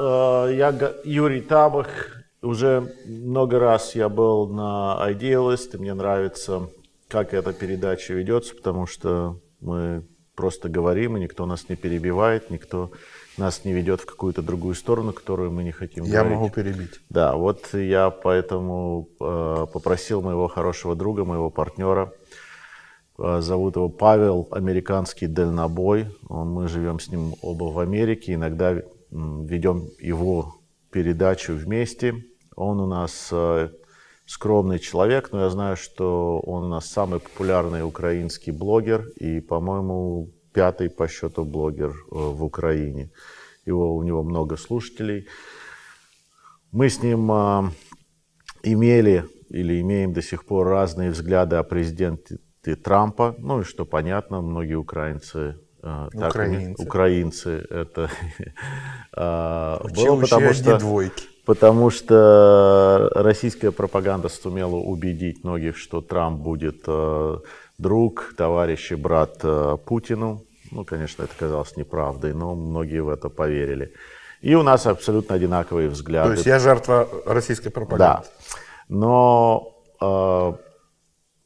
Э, я Юрий Табах. Уже много раз я был на Idealist, и мне нравится, как эта передача ведется, потому что мы просто говорим, и никто нас не перебивает, никто нас не ведет в какую-то другую сторону, которую мы не хотим. Я говорить. могу перебить. Да, вот я поэтому э, попросил моего хорошего друга, моего партнера, э, зовут его Павел, американский дальнобой. Он, мы живем с ним оба в Америке, иногда ведем его передачу вместе. Он у нас э, скромный человек, но я знаю, что он у нас самый популярный украинский блогер и, по-моему, пятый по счету блогер э, в Украине. Его, у него много слушателей. Мы с ним э, имели или имеем до сих пор разные взгляды о президенте Трампа, ну и что понятно, многие украинцы а, так, украинцы. украинцы это а, было, потому что двойки. потому что российская пропаганда сумела убедить многих, что Трамп будет а, друг, товарищ и брат Путину. Ну, конечно, это казалось неправдой, но многие в это поверили. И у нас абсолютно одинаковые взгляды. То есть я жертва российской пропаганды. Да. Но э,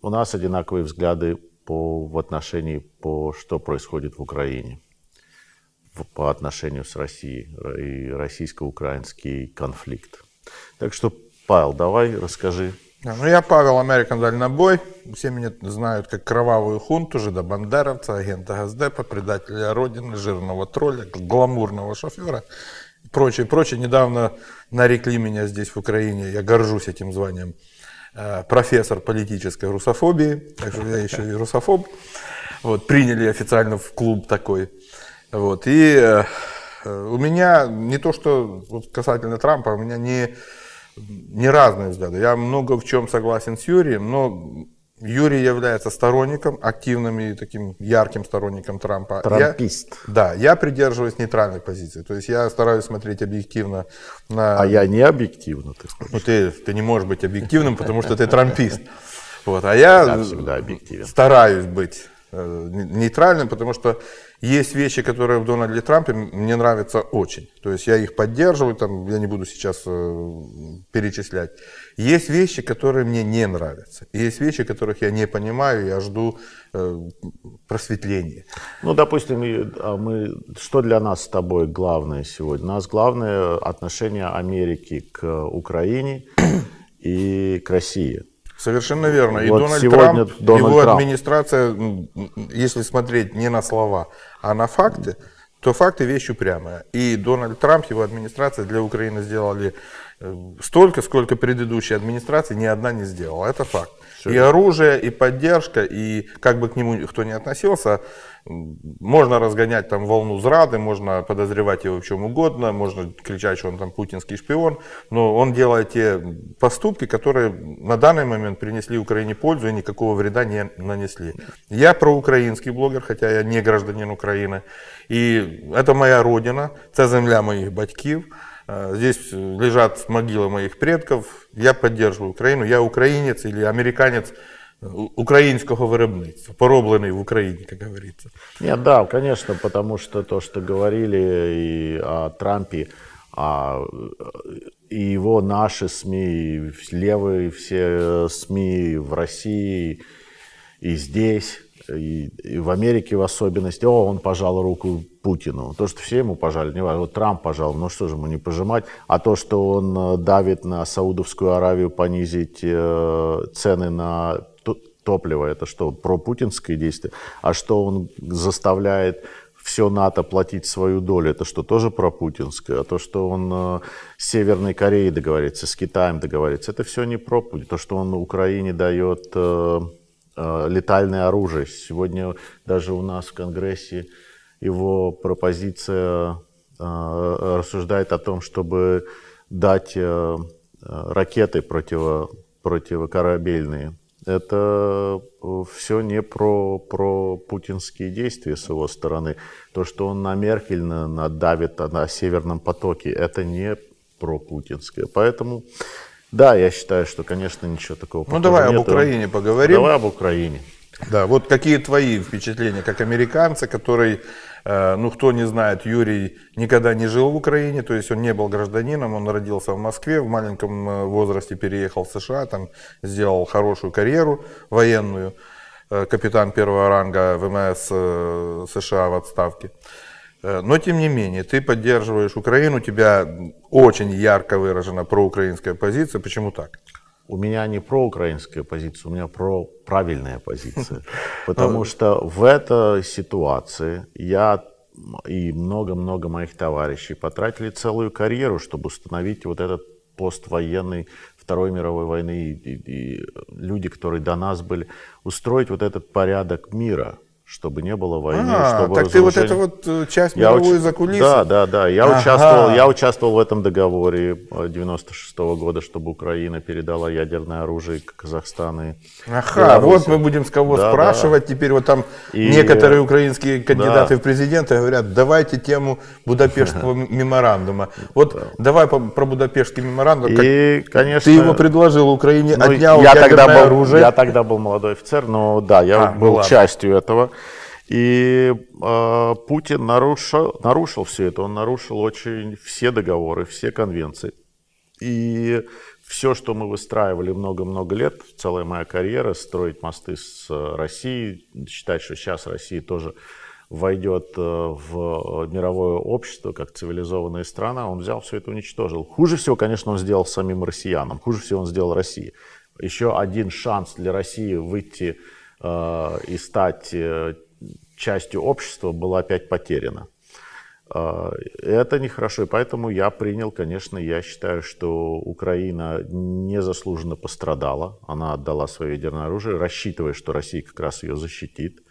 у нас одинаковые взгляды по, в отношении, по что происходит в Украине в, по отношению с Россией э, и российско-украинский конфликт. Так что, Павел, давай расскажи. Ну, я Павел, Американ Дальнобой. Все меня знают как кровавую хунту, до бандеровца, агента Газдепа, предателя Родины, жирного тролля, гламурного шофера и прочее, прочее. Недавно нарекли меня здесь, в Украине, я горжусь этим званием, Э, профессор политической русофобии, так что я еще и русофоб. Вот, приняли официально в клуб такой. Вот, и э, у меня не то, что вот касательно Трампа, у меня не, не разные взгляды. Я много в чем согласен с Юрием, но Юрий является сторонником, активным и таким ярким сторонником Трампа. Трампист. Я, да, я придерживаюсь нейтральной позиции. То есть я стараюсь смотреть объективно на... А я не объективно, ты скажешь. Ну ты, ты не можешь быть объективным, потому что ты трампист. Вот, а я, я всегда объективен. стараюсь быть э, нейтральным, потому что есть вещи, которые в Дональде Трампе мне нравятся очень. То есть я их поддерживаю, там, я не буду сейчас э, перечислять. Есть вещи, которые мне не нравятся. есть вещи, которых я не понимаю, я жду э, просветления. Ну, допустим, а мы, что для нас с тобой главное сегодня? У нас главное отношение Америки к э, Украине и к России. Совершенно верно. И вот Дональд сегодня Трамп, Дональд его Трамп. администрация, если смотреть не на слова, а на факты, то факты вещь упрямая. И Дональд Трамп, его администрация для Украины сделали Столько, сколько предыдущая администрация ни одна не сделала. Это факт. Все и оружие, и поддержка, и как бы к нему кто ни относился, можно разгонять там волну зрады, можно подозревать его в чем угодно, можно кричать, что он там путинский шпион, но он делает те поступки, которые на данный момент принесли Украине пользу и никакого вреда не нанесли. Я проукраинский блогер, хотя я не гражданин Украины, и это моя родина, это земля моих батьков. Э, здесь лежат могилы моих предков. Я поддерживаю Украину. Я украинец или американец э, украинского виробництва, поробленный в Украине, как говорится. Нет, да, конечно, потому что то, что говорили и о Трампе, а, и его наши СМИ, и левые все э, СМИ в России и здесь, и, и в Америке в особенности, о, он пожал руку Путину. То, что все ему пожали, не важно. Вот Трамп пожал, ну что же ему не пожимать. А то, что он э, давит на Саудовскую Аравию понизить э, цены на топливо, это что, пропутинское действие? А что он заставляет все НАТО платить свою долю, это что, тоже пропутинское? А то, что он э, с Северной Кореей договорится, с Китаем договорится, это все не про Путин. То, что он Украине дает... Э, Э, летальное оружие. Сегодня даже у нас в Конгрессе его пропозиция э, рассуждает о том, чтобы дать э, ракеты противо, противокорабельные. Это все не про, про путинские действия с его стороны. То, что он на Меркель надавит а на Северном потоке, это не про путинское. Поэтому да, я считаю, что, конечно, ничего такого. Ну давай нет. об Украине поговорим. Давай об Украине. Да, вот какие твои впечатления как американца, который, э, ну кто не знает, Юрий никогда не жил в Украине, то есть он не был гражданином, он родился в Москве, в маленьком э, возрасте переехал в США, там сделал хорошую карьеру военную, э, капитан первого ранга ВМС США в отставке. Э, но, тем не менее, ты поддерживаешь Украину, у тебя очень ярко выражена проукраинская позиция. Почему так? У меня не проукраинская позиция, у меня про правильная позиция. Потому а. что в этой ситуации я и много-много моих товарищей потратили целую карьеру, чтобы установить вот этот поствоенный Второй мировой войны и, и, и люди, которые до нас были, устроить вот этот порядок мира – чтобы не было войны, а, чтобы так разрушение... ты вот эта вот э, часть мировую уч... за кулисы? Да, да, да. Я ага. участвовал, я участвовал в этом договоре 96 э, -го года, чтобы Украина передала ядерное оружие Казахстану. Ага, Беларуси. вот мы будем с кого да, спрашивать. Да. Теперь вот там и... некоторые украинские кандидаты да. в президенты говорят, давайте тему Будапештского меморандума. Вот да. давай по, про Будапештский меморандум. И, как... конечно, ты его предложил Украине, ну, отнял я ядерное тогда был, оружие. Я тогда был молодой офицер, но да, я а, ну был ну, частью этого. И э, Путин нарушил, нарушил все это, он нарушил очень все договоры, все конвенции. И все, что мы выстраивали много-много лет, целая моя карьера, строить мосты с Россией, считать, что сейчас Россия тоже войдет э, в мировое общество как цивилизованная страна, он взял все это уничтожил. Хуже всего, конечно, он сделал самим россиянам, хуже всего он сделал России. Еще один шанс для России выйти э, и стать э, частью общества была опять потеряна. А, это нехорошо, и поэтому я принял, конечно, я считаю, что Украина незаслуженно пострадала, она отдала свое ядерное оружие, рассчитывая, что Россия как раз ее защитит,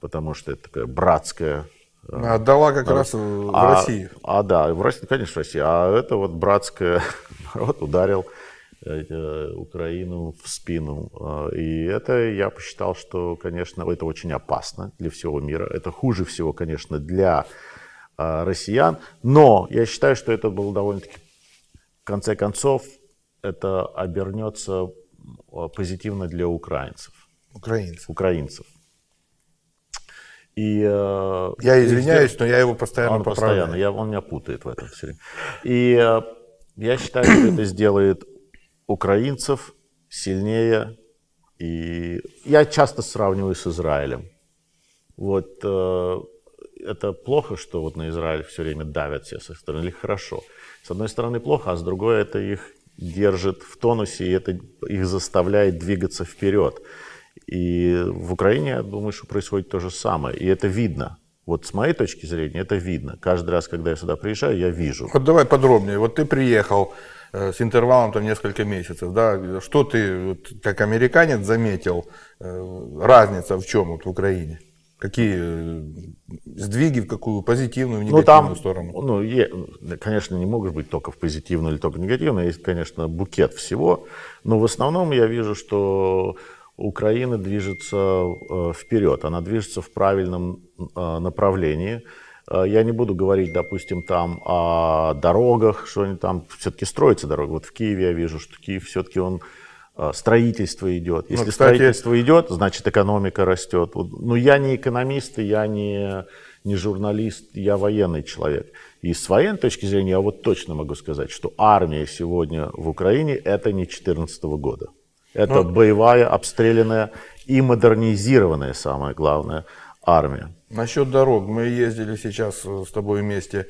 потому что это такая братская а, отдала как раз в а, России. А, да, в России, конечно, в России. А это вот братское народ ударил Э, Украину в спину. А, и это я посчитал, что, конечно, это очень опасно для всего мира. Это хуже всего, конечно, для а, россиян. Но я считаю, что это было довольно-таки, в конце концов, это обернется а, позитивно для украинцев. Украинцев. Украинцев. И, э, я извиняюсь, и, но я его постоянно он поправляю. Постоянно, я, он меня путает в этом все время. И э, я считаю, что это сделает украинцев сильнее. И я часто сравниваю с Израилем. Вот э, это плохо, что вот на Израиль все время давят все со стороны, или хорошо. С одной стороны плохо, а с другой это их держит в тонусе, и это их заставляет двигаться вперед. И в Украине, я думаю, что происходит то же самое. И это видно. Вот с моей точки зрения это видно. Каждый раз, когда я сюда приезжаю, я вижу. Вот давай подробнее. Вот ты приехал, Э, с интервалом там несколько месяцев, да, что ты как американец заметил, э, разница в чем вот в Украине? Какие э, сдвиги в какую позитивную, в ну, негативную ну, там, сторону? Ну, е, конечно, не может быть только в позитивную или только в негативную. Есть, конечно, букет всего. Но в основном я вижу, что Украина движется э, вперед. Она движется в правильном э, направлении. Э, я не буду говорить, допустим, там о дорогах, что они там все-таки строятся дороги. Вот в Киеве я вижу, что Киев все-таки он э, строительство идет. Ну, Если ну, кстати... строительство идет, значит экономика растет. Но ну, я не экономист, я не, не журналист, я военный человек. И с военной точки зрения я вот точно могу сказать, что армия сегодня в Украине это не 2014 года. Это ну, боевая, обстрелянная и модернизированная, самое главное, армия. Насчет дорог. Мы ездили сейчас э, с тобой вместе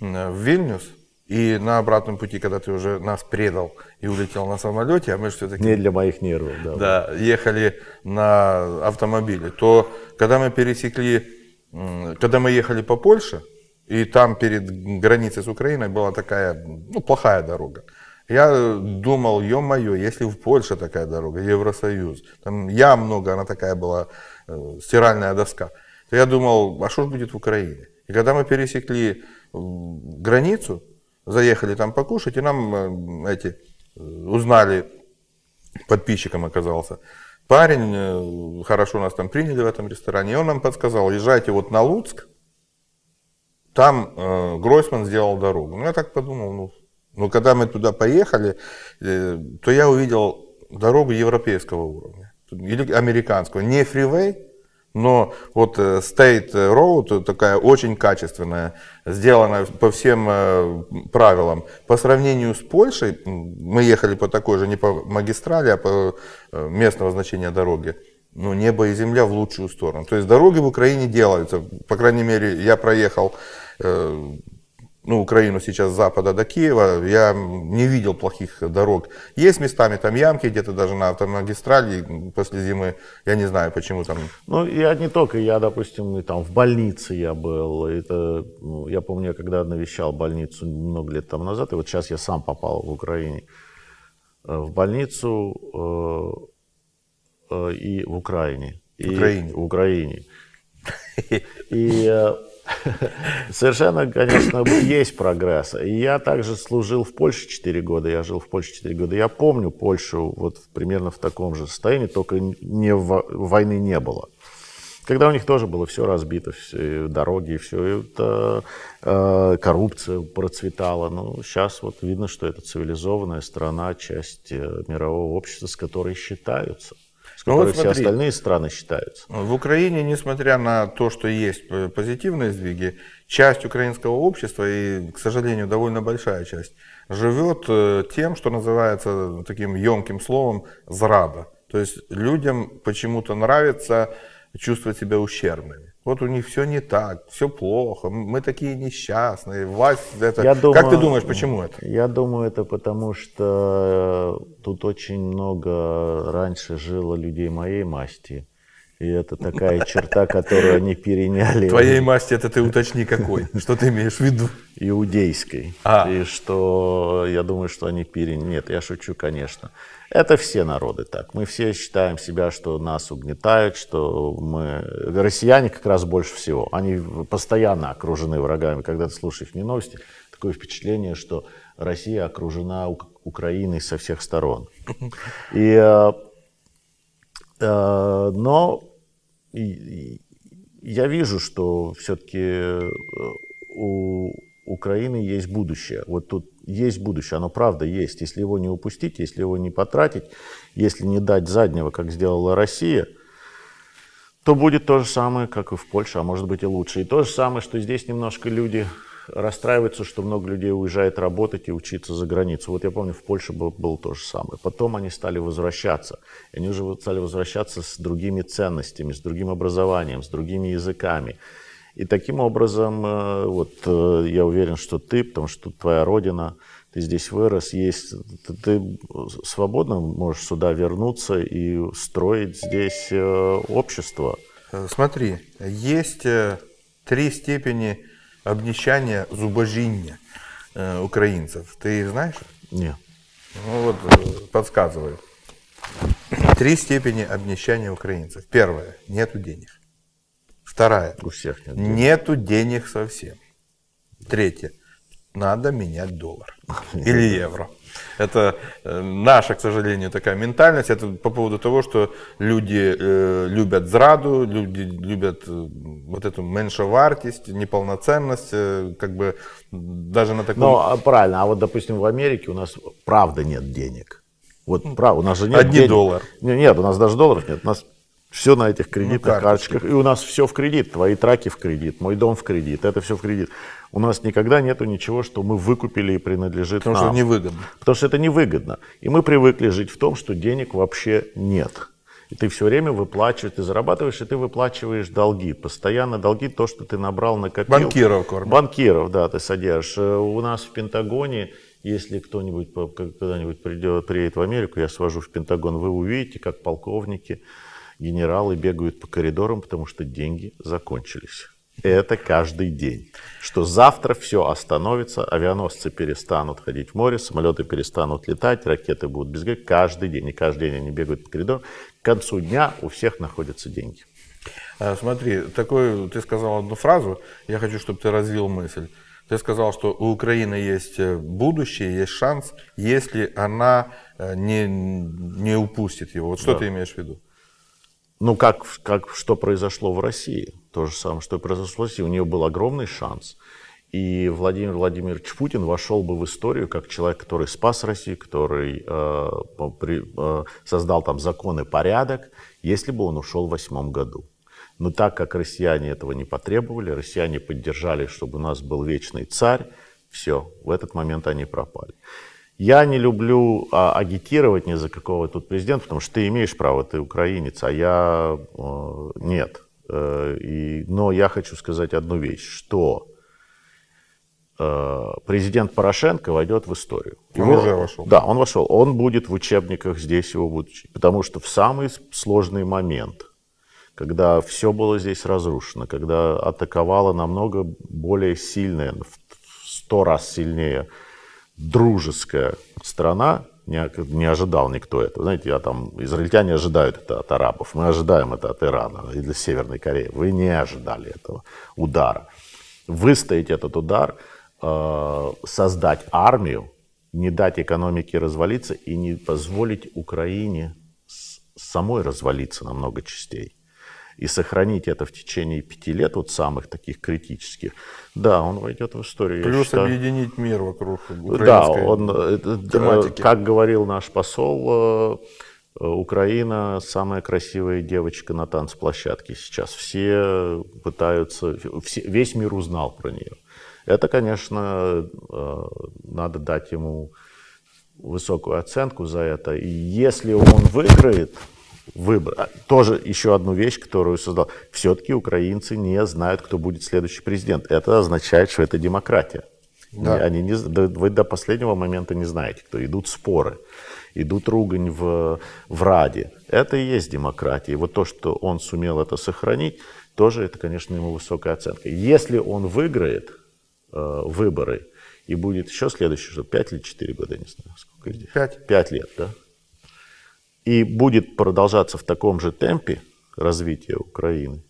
в Вильнюс. И на обратном пути, когда ты уже нас предал и улетел на самолете, а мы же все-таки... Не для моих нервов, да. Да, ехали на автомобиле. То, когда мы пересекли, когда мы ехали по Польше, и там перед границей с Украиной была такая, ну, плохая дорога. Я э, думал, ё-моё, если в Польше такая дорога, Евросоюз, там я много, она такая была, э, стиральная доска – то я думал, а что же будет в Украине? И когда мы пересекли границу, заехали там покушать, и нам э, эти э, узнали, подписчиком оказался, парень, э, хорошо нас там приняли в этом ресторане, и он нам подсказал, езжайте вот на Луцк, там э, Гройсман сделал дорогу. Ну, я так подумал, ну, ну, когда мы туда поехали, э, то я увидел дорогу европейского уровня или американского. Не фривей, но вот э, State Road э, такая очень качественная, сделанная по всем э, правилам. По сравнению с Польшей, мы ехали по такой же, не по магистрали, а по местного значения дороги. Ну, небо и земля в лучшую сторону. То есть дороги в Украине делаются. По крайней мере, я проехал ну, Украину сейчас с запада до Киева, я не видел плохих дорог. Есть местами там ямки, где-то даже на автомагистрали после зимы, я не знаю, почему там. Ну, я не только, я, допустим, и там в больнице я был, это, ну, я помню, я когда навещал больницу много лет там назад, и вот сейчас я сам попал в Украине э, в больницу э, э, и в Украине. В Украине. И, в Украине. И э, Совершенно, конечно, есть прогресс. И я также служил в Польше 4 года, я жил в Польше 4 года. Я помню Польшу вот примерно в таком же состоянии, только не в, войны не было. Когда у них тоже было все разбито, все, дороги, и все это, э, коррупция процветала. Ну, сейчас вот видно, что это цивилизованная страна, часть э, мирового общества, с которой считаются ну, вот смотри, все остальные страны считаются. В Украине, несмотря на то, что есть э, позитивные сдвиги, часть украинского общества, и, к сожалению, довольно большая часть, живет э, тем, что называется таким емким словом «зраба». То есть людям почему-то нравится чувствовать себя ущербными вот у них все не так, все плохо, мы такие несчастные, власть это... Я думаю, как ты думаешь, почему это? Я думаю, это потому что э, тут очень много раньше жило людей моей масти. И это такая черта, которую они переняли. Твоей масти это ты уточни какой, что ты имеешь в виду? Иудейской. А. И что, я думаю, что они переняли. Нет, я шучу, конечно. Это все народы так. Мы все считаем себя, что нас угнетают, что мы... Россияне как раз больше всего. Они постоянно окружены врагами. Когда ты слушаешь их новости, такое впечатление, что Россия окружена Ук Украиной со всех сторон. И, э, э, но и, я вижу, что все-таки э, у Украины есть будущее. Вот тут есть будущее, оно правда есть. Если его не упустить, если его не потратить, если не дать заднего, как сделала Россия, то будет то же самое, как и в Польше, а может быть и лучше. И то же самое, что здесь немножко люди расстраиваются, что много людей уезжает работать и учиться за границу. Вот я помню, в Польше было, было то же самое. Потом они стали возвращаться. И они уже стали возвращаться с другими ценностями, с другим образованием, с другими языками и таким образом, э, вот э, я уверен, что ты, потому что тут твоя родина, ты здесь вырос, есть, ты, ты свободно можешь сюда вернуться и строить здесь э, общество. Смотри, есть три степени обнищания зубожиння украинцев. Ты знаешь? Нет. Ну вот подсказываю. Три степени обнищания украинцев. Первое. Нету денег. Вторая. У всех нет. Нету денег совсем. Третье. Надо менять доллар или евро. Это э, наша, к сожалению, такая ментальность. Это по поводу того, что люди э, любят зраду, люди любят э, вот эту меньшевартость, неполноценность, э, как бы даже на таком... Ну, правильно. А вот, допустим, в Америке у нас правда нет денег. Вот ну, правда, у нас же нет Одни денег. доллар. Нет, у нас даже долларов нет. У нас все на этих кредитных ну, карточках. И у нас все в кредит. Твои траки в кредит, мой дом в кредит, это все в кредит. У нас никогда нету ничего, что мы выкупили и принадлежит Потому нам. Потому что невыгодно. Потому что это невыгодно. И мы привыкли жить в том, что денег вообще нет. И ты все время выплачиваешь, ты зарабатываешь, и ты выплачиваешь долги. Постоянно долги, то, что ты набрал, накопил. Банкиров кормят. Банкиров, да, ты содержишь. Э, у нас в Пентагоне если кто-нибудь когда-нибудь придет, приедет в Америку, я свожу в Пентагон, вы увидите, как полковники генералы бегают по коридорам, потому что деньги закончились. Это каждый день. Что завтра все остановится, авианосцы перестанут ходить в море, самолеты перестанут летать, ракеты будут безгодны. Каждый день. И каждый день они бегают по коридорам. К концу дня у всех находятся деньги. А, смотри, такой, ты сказал одну фразу, я хочу, чтобы ты развил мысль. Ты сказал, что у Украины есть э, будущее, есть шанс, если она э, не, не упустит его. Вот что да. ты имеешь в виду? Ну, как, как что произошло в России. То же самое, что и произошло в России. У нее был огромный шанс. И Владимир Владимирович Путин вошел бы в историю как человек, который спас Россию, который э, при, э, создал там закон и порядок, если бы он ушел в восьмом году. Но так как россияне этого не потребовали, россияне поддержали, чтобы у нас был вечный царь, все, в этот момент они пропали. Я не люблю а, агитировать ни за какого тут президента, потому что ты имеешь право, ты украинец, а я э, нет. Э, и, но я хочу сказать одну вещь, что э, президент Порошенко войдет в историю. Он его, уже вошел. Да, он вошел. Он будет в учебниках, здесь его будут Потому что в самый сложный момент, когда все было здесь разрушено, когда атаковала намного более сильная, в сто раз сильнее дружеская страна, не, не ожидал никто этого. Знаете, я там, израильтяне ожидают это от арабов, мы ожидаем это от Ирана и для Северной Кореи. Вы не ожидали этого удара. Выстоять этот удар, э, создать армию, не дать экономике развалиться и не позволить Украине самой развалиться на много частей и сохранить это в течение пяти лет, вот самых таких критических, да, он войдет в историю. Плюс считаю. объединить мир вокруг Да, он, э, э, э, тематики. как говорил наш посол, Украина самая красивая девочка на танцплощадке сейчас. Все пытаются, все, весь мир узнал про нее. Это, конечно, надо дать ему высокую оценку за это. И если он выиграет, выбор. А тоже еще одну вещь, которую создал. Все-таки украинцы не знают, кто будет следующий президент. Это означает, что это демократия. Да. Они не, вы до последнего момента не знаете, кто. Идут споры, идут ругань в, в Раде. Это и есть демократия. И вот то, что он сумел это сохранить, тоже это, конечно, ему высокая оценка. Если он выиграет э, выборы и будет еще следующий, что 5 или 4 года, не знаю, сколько здесь. 5. 5 лет, да? и будет продолжаться в таком же темпе развития Украины,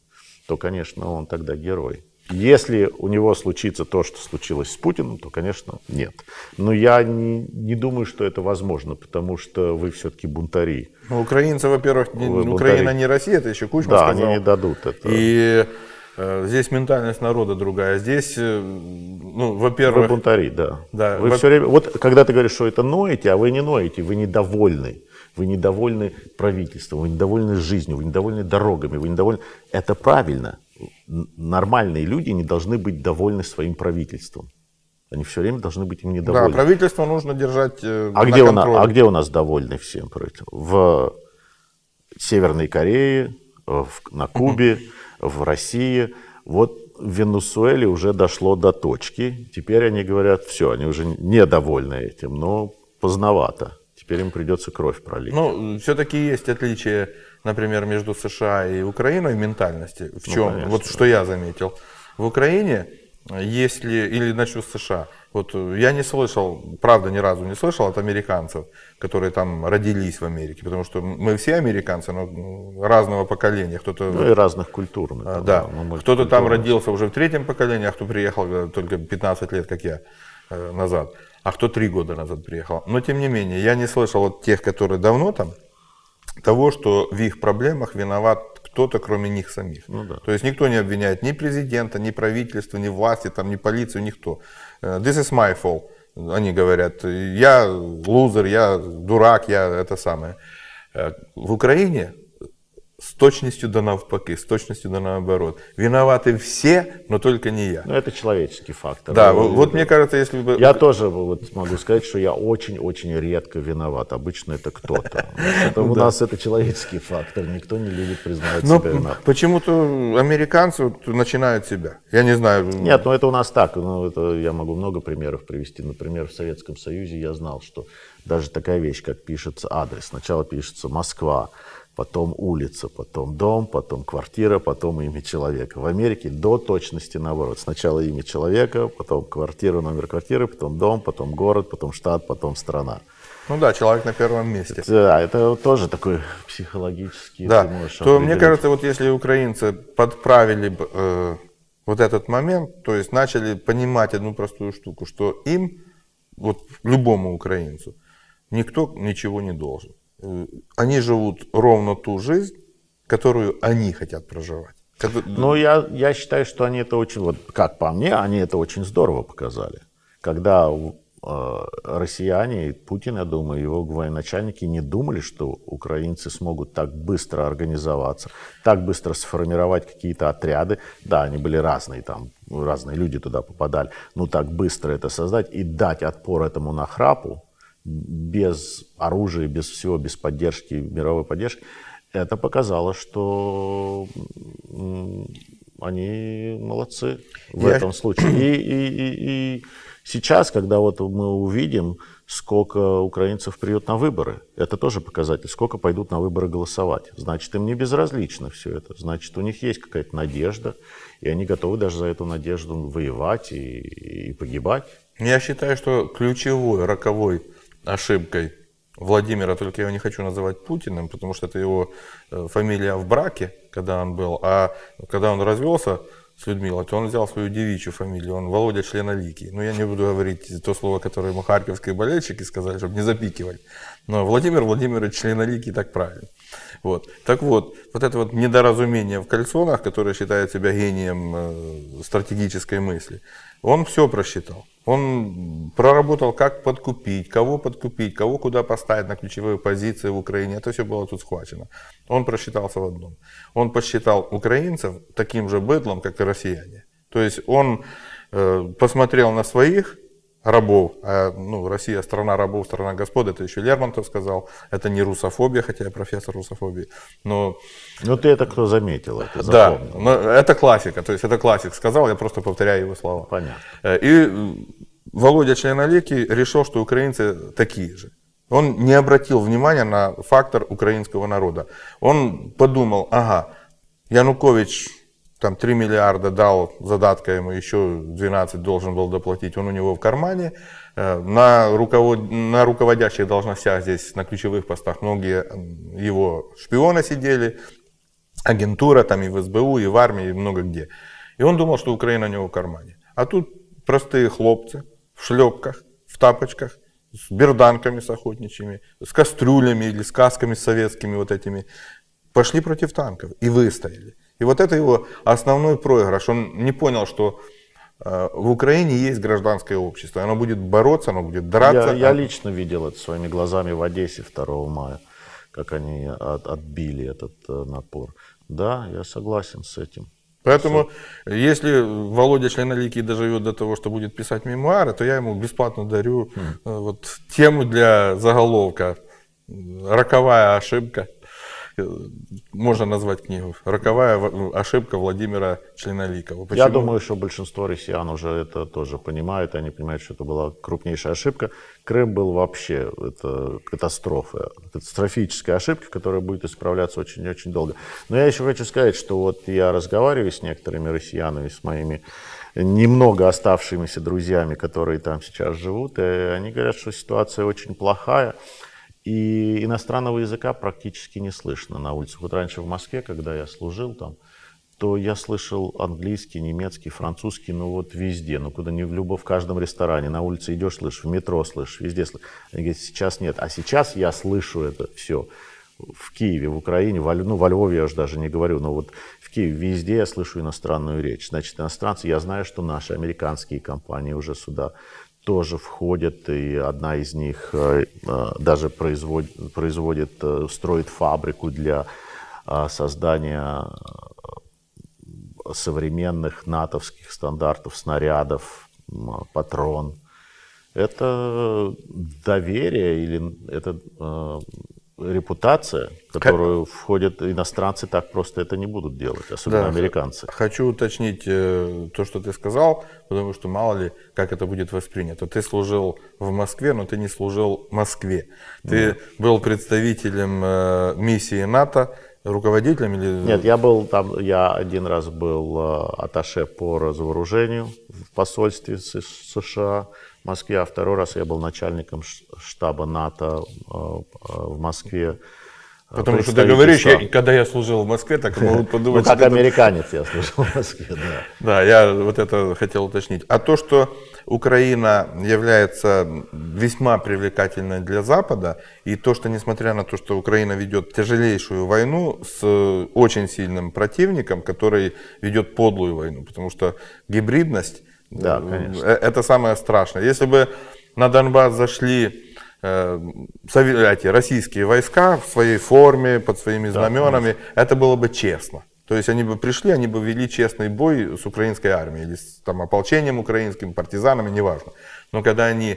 то, конечно, он тогда герой. Если у него случится то, что случилось с Путиным, то, конечно, нет. Но я не, не думаю, что это возможно, потому что вы все-таки бунтари. Ну, украинцы, во-первых, не, Украина не Россия, это еще Кучма да, сказал. Да, они не дадут это. И э, здесь ментальность народа другая. Здесь, э, ну, во-первых... Вы бунтари, да. да вы во... все время... Вот когда ты говоришь, что это ноете, а вы не ноете, вы недовольны вы недовольны правительством, вы недовольны жизнью, вы недовольны дорогами, вы недовольны... Это правильно. Нормальные люди не должны быть довольны своим правительством. Они все время должны быть им недовольны. Да, правительство нужно держать э, а на где контроле. У нас, а где у нас довольны всем правительством? В Северной Корее, в, на Кубе, в России. Вот в Венесуэле уже дошло до точки. Теперь они говорят, все, они уже недовольны этим, но поздновато теперь им придется кровь пролить. Ну, все-таки есть отличие, например, между США и Украиной в ментальности. В чем? Ну, вот что я заметил. В Украине, э, если, или начну с США, вот э, я не слышал, правда, ни разу не слышал от американцев, которые там родились в Америке, потому что мы все американцы, но разного поколения, кто-то ну, и разных культур, а, да, да ну, кто-то там родился уже в третьем поколении, а кто приехал э, только 15 лет, как я назад а кто три года назад приехал. Но тем не менее, я не слышал от тех, которые давно там, того, что в их проблемах виноват кто-то, кроме них самих. Ну, да. То есть никто не обвиняет ни президента, ни правительства, ни власти, там, ни полицию, никто. Э, this is my fault. Они говорят, я лузер, я дурак, я это самое. Э, в Украине с точностью до навпаки, с точностью до наоборот. Виноваты все, но только не я. Но ну, это человеческий фактор. Да, вот, вот мне кажется, если бы... Я тоже вот могу сказать, что я очень-очень редко виноват. Обычно это кто-то. у нас это человеческий фактор. Никто не любит признавать себя виноватым. Почему-то американцы начинают себя. Я не знаю. Нет, ну это у нас так. Ну, это я могу много примеров привести. Например, в Советском Союзе я знал, что даже такая вещь, как пишется адрес. Сначала пишется Москва, потом улица, потом дом, потом квартира, потом имя человека. В Америке до точности наоборот. Сначала имя человека, потом квартира, номер квартиры, потом дом, потом город, потом штат, потом страна. Ну да, человек на первом месте. Да, это тоже такой психологический. Да, то мне кажется, вот если украинцы подправили э, вот этот момент, то есть начали понимать одну простую штуку, что им, вот любому украинцу, никто ничего не должен они живут ровно ту жизнь, которую они хотят проживать. Ну, я, я считаю, что они это очень, вот как по мне, они это очень здорово показали. Когда э, россияне, Путин, я думаю, его военачальники не думали, что украинцы смогут так быстро организоваться, так быстро сформировать какие-то отряды. Да, они были разные, там разные люди туда попадали, но так быстро это создать и дать отпор этому нахрапу, без оружия, без всего, без поддержки, мировой поддержки, это показало, что они молодцы в Я... этом случае. И, и, и, и сейчас, когда вот мы увидим, сколько украинцев придет на выборы, это тоже показатель, сколько пойдут на выборы голосовать. Значит, им не безразлично все это. Значит, у них есть какая-то надежда, и они готовы даже за эту надежду воевать и, и погибать. Я считаю, что ключевой, роковой ошибкой Владимира, только я его не хочу называть Путиным, потому что это его э, фамилия в браке, когда он был, а когда он развелся с Людмилой, то он взял свою девичью фамилию, он Володя Членовикий. Но ну, я не буду говорить то слово, которое ему харьковские болельщики сказали, чтобы не запикивать. Но Владимир Владимирович Членовикий так правильно. Вот. Так вот, вот это вот недоразумение в кальсонах, которое считает себя гением э, стратегической мысли, он все просчитал. Он проработал, как подкупить, кого подкупить, кого куда поставить на ключевые позиции в Украине. Это все было тут схвачено. Он просчитался в одном. Он посчитал украинцев таким же быдлом, как и россияне. То есть он э, посмотрел на своих, рабов. А, ну, Россия страна рабов, страна господ, это еще Лермонтов сказал. Это не русофобия, хотя я профессор русофобии. Но... Ну ты это кто заметил, это Да, но это классика, то есть это классик сказал, я просто повторяю его слова. Понятно. Э, и э, Володя Членолекий решил, что украинцы такие же. Он не обратил внимания на фактор украинского народа. Он подумал, ага, Янукович там 3 миллиарда дал задатка ему, еще 12 должен был доплатить, он у него в кармане. Э, на, руковод... на руководящих должностях здесь, на ключевых постах, многие его шпионы сидели, агентура там и в СБУ, и в армии, и много где. И он думал, что Украина у него в кармане. А тут простые хлопцы в шлепках, в тапочках, с берданками с охотничьими, с кастрюлями или с касками советскими вот этими, пошли против танков и выстояли. И вот это его основной проигрыш. Он не понял, что э, в Украине есть гражданское общество. Оно будет бороться, оно будет драться. Я, я лично видел это своими глазами в Одессе 2 мая, как они от, отбили этот э, напор. Да, я согласен с этим. Поэтому, Все. если Володя Членоликий доживет до того, что будет писать мемуары, то я ему бесплатно дарю mm. вот, тему для заголовка «Роковая ошибка». Э, можно назвать книгу. Роковая ошибка Владимира Членоликова. Почему? Я думаю, что большинство россиян уже это тоже понимают. Они понимают, что это была крупнейшая ошибка. Крым был вообще это катастрофа, катастрофическая ошибка, которая будет исправляться очень-очень долго. Но я еще хочу сказать, что вот я разговариваю с некоторыми россиянами, с моими немного оставшимися друзьями, которые там сейчас живут, и они говорят, что ситуация очень плохая. И иностранного языка практически не слышно на улицах. Вот раньше в Москве, когда я служил там, то я слышал английский, немецкий, французский, ну вот везде, ну куда не в любом, в каждом ресторане, на улице идешь, слышишь, в метро слышишь, везде слышишь. Они говорят, сейчас нет, а сейчас я слышу это все. В Киеве, в Украине, во, ну, во Львове я уже даже не говорю, но вот в Киеве везде я слышу иностранную речь. Значит, иностранцы, я знаю, что наши американские компании уже сюда тоже входят, и одна из них э, э, даже производит, производит э, строит фабрику для создания современных натовских стандартов снарядов, патрон. Это доверие или это репутация, которую как... входят иностранцы, так просто это не будут делать, особенно да, американцы. Хочу уточнить э, то, что ты сказал, потому что мало ли, как это будет воспринято. Ты служил в Москве, но ты не служил Москве. Ты да. был представителем э, миссии НАТО, руководителем или... Нет, я был там, я один раз был э, аташе по разоружению в посольстве США. Москве, а второй раз я был начальником штаба НАТО э, э, в Москве. Потому что ты говоришь, я, когда я служил в Москве, так могут ну, подумать. Ну, как американец я служил в Москве, да. Да, я вот это хотел уточнить. А то, что Украина является весьма привлекательной для Запада, и то, что несмотря на то, что Украина ведет тяжелейшую войну с очень сильным противником, который ведет подлую войну, потому что гибридность да, конечно. Э, это самое страшное. Если бы на Донбасс зашли э, эти российские войска в своей форме, под своими знаменами, да, это было бы честно. То есть они бы пришли, они бы вели честный бой с украинской армией или с там, ополчением украинским, партизанами, неважно. Но когда они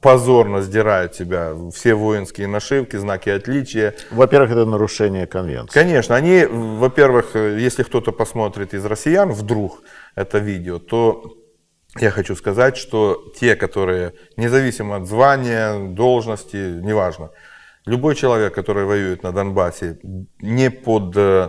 позорно сдирают себя все воинские нашивки, знаки отличия. Во-первых, это нарушение конвенции. Конечно, они, во-первых, э, если кто-то посмотрит из россиян, вдруг, это видео, то я хочу сказать, что те, которые, независимо от звания, должности, неважно, любой человек, который воюет на Донбассе не под э,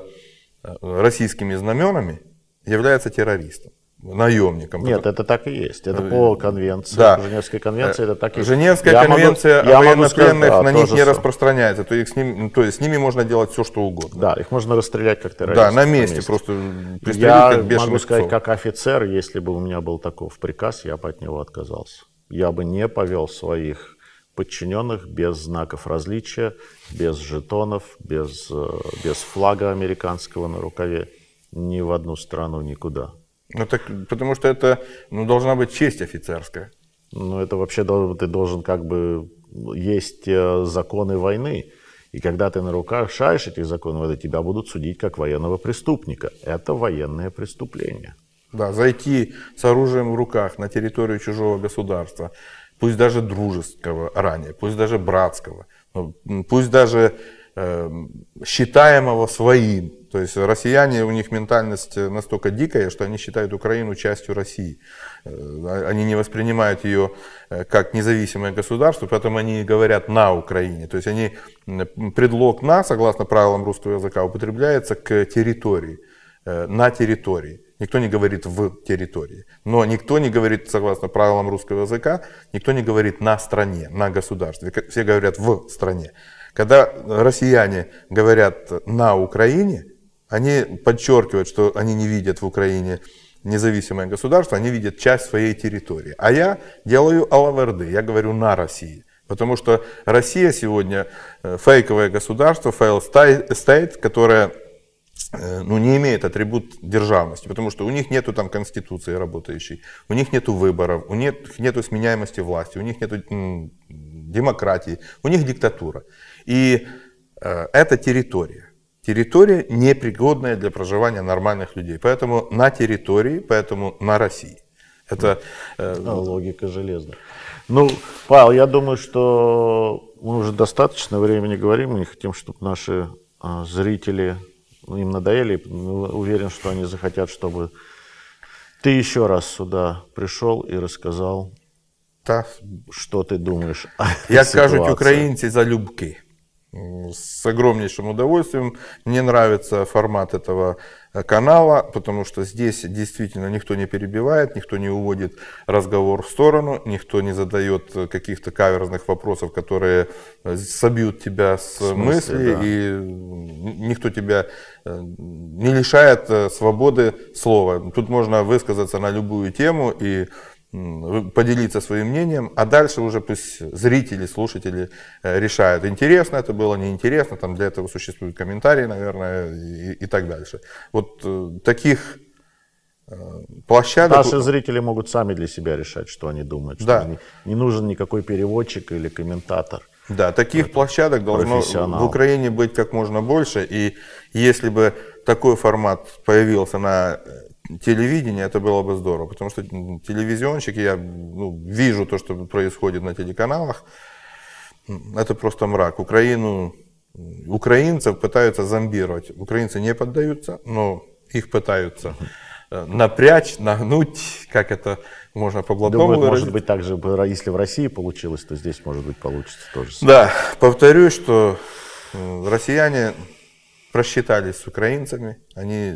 российскими знаменами, является террористом наемником. Нет, это так и есть. Это э, по конвенции. Да. Женевская конвенция, это так и есть. Женевская я конвенция могу, о военнопленных да, на них не самое. распространяется. То, их с ним, то есть с ними можно делать все, что угодно. Да, их можно расстрелять как террористов. Да, на месте, просто пристрелить я как могу сказать, как офицер, если бы у меня был такой приказ, я бы от него отказался. Я бы не повел своих подчиненных без знаков различия, без жетонов, без, э, без флага американского на рукаве ни в одну страну, никуда. Ну так, потому что это ну, должна быть честь офицерская. Ну это вообще ты должен как бы... Есть э, законы войны, и когда ты на руках шаешь этих законов, это тебя будут судить как военного преступника. Это военное преступление. Да, зайти с оружием в руках на территорию чужого государства, пусть даже дружеского ранее, пусть даже братского, ну, пусть даже э, считаемого своим, то есть россияне, у них ментальность э, настолько дикая, что они считают Украину частью России. Э, а, они не воспринимают ее э, как независимое государство, поэтому они говорят «на Украине». То есть они, предлог «на», согласно правилам русского языка, употребляется к территории, на территории. Никто не говорит в территории. Но никто не говорит, согласно правилам русского языка, никто не говорит на стране, на государстве. Все говорят в стране. Когда россияне говорят на Украине, они подчеркивают, что они не видят в Украине независимое государство, они видят часть своей территории. А я делаю алаверды, я говорю на России. Потому что Россия сегодня э, фейковое государство, фейл стейт, которое э, ну, не имеет атрибут державности, потому что у них нету там конституции работающей, у них нету выборов, у них нету сменяемости власти, у них нету демократии, у них диктатура. И э, это территория территория непригодная для проживания нормальных людей. Поэтому на территории, поэтому на России. Это ну, э, а логика железная. Ну, Павел, я думаю, что мы уже достаточно времени говорим, мы не хотим, чтобы наши э, зрители им надоели. Уверен, что они захотят, чтобы ты еще раз сюда пришел и рассказал, да. что ты думаешь. Як кажуть українці, залюбки с огромнейшим удовольствием. Мне нравится формат этого э, канала, потому что здесь действительно никто не перебивает, никто не уводит разговор в сторону, никто не задает э, каких-то каверзных вопросов, которые э, собьют тебя с смысле, мысли, да. и никто тебя не лишает свободы слова. Тут можно высказаться на любую тему, и поделиться своим мнением, а дальше уже пусть зрители, слушатели э, решают, интересно это было, неинтересно, там для этого существуют комментарии, наверное, и, и так дальше. Вот э, таких э, площадок... Наши зрители могут сами для себя решать, что они думают, что да. не, не нужен никакой переводчик или комментатор. Да, таких это площадок должно в Украине быть как можно больше, и если бы такой формат появился на телевидение, это было бы здорово, потому что телевизионщик, я ну, вижу то, что происходит на телеканалах, это просто мрак. Украину, украинцев пытаются зомбировать. Украинцы не поддаются, но их пытаются э, напрячь, нагнуть, как это можно по блатному Думаю, может быть, так же, э, если в России получилось, то здесь, может быть, получится тоже. Да, повторюсь, что э, россияне просчитались с украинцами, они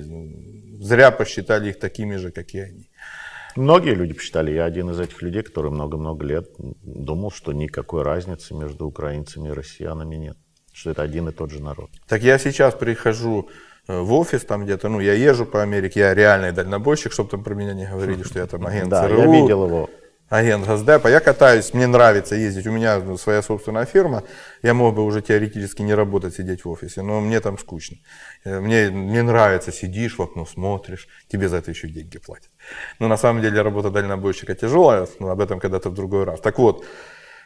зря посчитали их такими же, как и они. Многие люди посчитали, я один из этих людей, который много-много лет думал, что никакой разницы между украинцами и россиянами нет, что это один и тот же народ. Так я сейчас прихожу э, в офис там где-то, ну, я езжу по Америке, я реальный дальнобойщик, чтобы там про меня не говорили, что я там агент Да, я видел его агент Газдепа. Я катаюсь, мне нравится ездить, у меня ну, своя собственная фирма, я мог бы уже теоретически не работать, сидеть в офисе, но мне там скучно. Э, мне мне нравится, сидишь в окно, смотришь, тебе за это еще деньги платят. Но на самом деле работа дальнобойщика тяжелая, но об этом когда-то в другой раз. Так вот,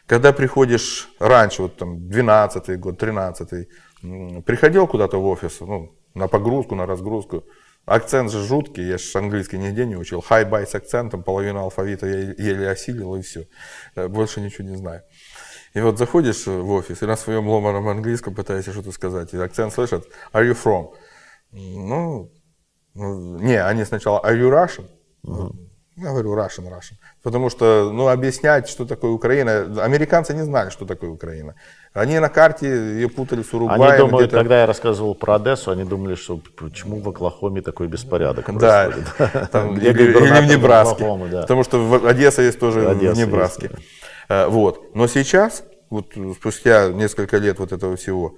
когда приходишь раньше, вот там 12-й год, 13-й, приходил куда-то в офис, ну, на погрузку, на разгрузку, Акцент же жуткий, я же английский нигде не учил. Хай-бай с акцентом, половину алфавита я еле осилил и все. Э, больше ничего не знаю. И вот заходишь э, в офис и на своем ломаном английском пытаешься что-то сказать. И акцент слышат «Are you from?» Ну, ну не, они сначала «Are you Russian?» mm-hmm. Я говорю, Russian, Russian. Потому что, ну, объяснять, что такое Украина. Американцы не знали, что такое Украина. Они на карте ее путали с Уругваем. Они думают, когда я рассказывал про Одессу, они думали, что почему в Оклахоме такой беспорядок происходит. Да, там, или, или в Небраске. Оклахома, да. Потому что в Одессе есть тоже Одесса в Небраске. Э, вот. Но сейчас, вот спустя несколько лет вот этого всего,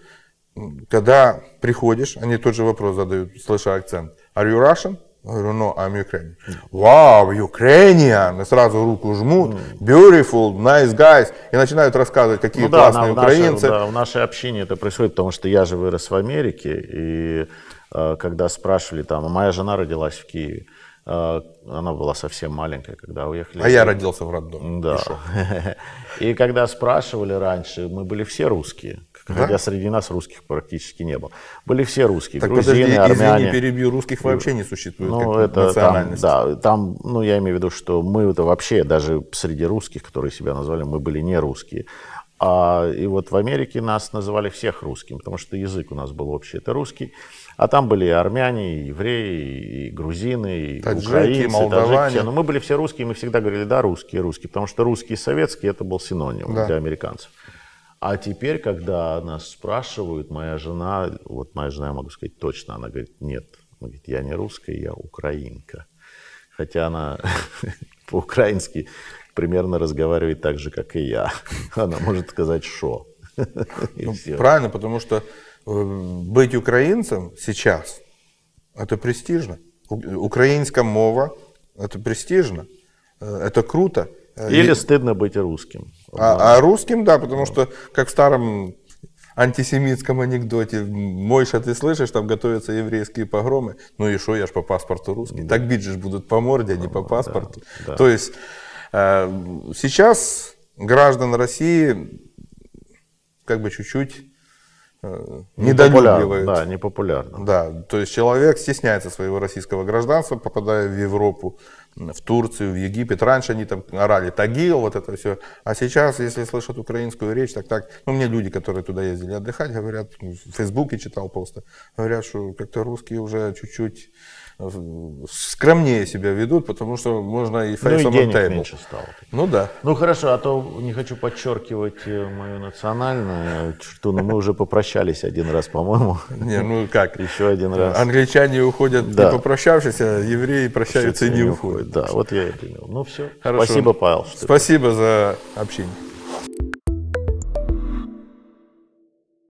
когда приходишь, они тот же вопрос задают, слыша акцент. Are you Russian? Руно, don't I'm Ukrainian. Вау, wow, Ukrainian! И сразу руку жмут. Beautiful, nice guys. И начинают рассказывать, какие ну, классные да, украинцы. Нашей, да, в нашей общине это происходит, потому что я же вырос в Америке. И э, когда спрашивали там, «А моя жена родилась в Киеве. Э, она была совсем маленькая, когда уехали. А я родился в роддоме. Да. и когда спрашивали раньше, мы были все русские да? хотя среди нас русских практически не было. Были все русские, так грузины, подожди, армяне. Извини, перебью, русских вообще не существует ну, как это Там, да, там, ну, я имею в виду, что мы это вообще даже среди русских, которые себя назвали, мы были не русские. А, и вот в Америке нас называли всех русским, потому что язык у нас был общий, это русский. А там были и армяне, и евреи, и грузины, и таджики, украинцы, ну, молдаване. таджики. Но мы были все русские, мы всегда говорили, да, русские, русские, потому что русские и советские это был синоним да. для американцев. А теперь, когда нас спрашивают, моя жена, вот моя жена, я могу сказать точно, она говорит, нет, она говорит, я не русская, я украинка. Хотя она по-украински примерно разговаривает так же, как и я. Она может сказать «шо». Ну, правильно, потому что э, быть украинцем сейчас – это престижно. Украинская мова – это престижно, э, это круто. Э, Или и... стыдно быть русским. А, а русским, да, потому что, как в старом антисемитском анекдоте, Мойша, ты слышишь, там готовятся еврейские погромы, ну и что, я ж по паспорту русский. Да. Так бить же будут по морде, а не по паспорту. Да, да. То есть э, сейчас граждан России как бы чуть-чуть э, недолюбливают. Да, непопулярно. Да, то есть человек стесняется своего российского гражданства, попадая в Европу в Турцию, в Египет. Раньше они там орали «Тагил», вот это все. А сейчас, если слышат украинскую речь, так так. Ну, мне люди, которые туда ездили отдыхать, говорят, ну, в Фейсбуке читал просто, говорят, что как-то русские уже чуть-чуть скромнее себя ведут, потому что можно и face ну, и денег меньше стало. Ну да. Ну хорошо, а то не хочу подчеркивать э, мою национальную черту, но мы уже попрощались один раз, по-моему. Не, ну как? Еще один раз. Англичане уходят да. не попрощавшись, а евреи прощаются и не уходят. Да, вот я и понял. Ну все. Хорошо. Спасибо, Павел. Спасибо за общение.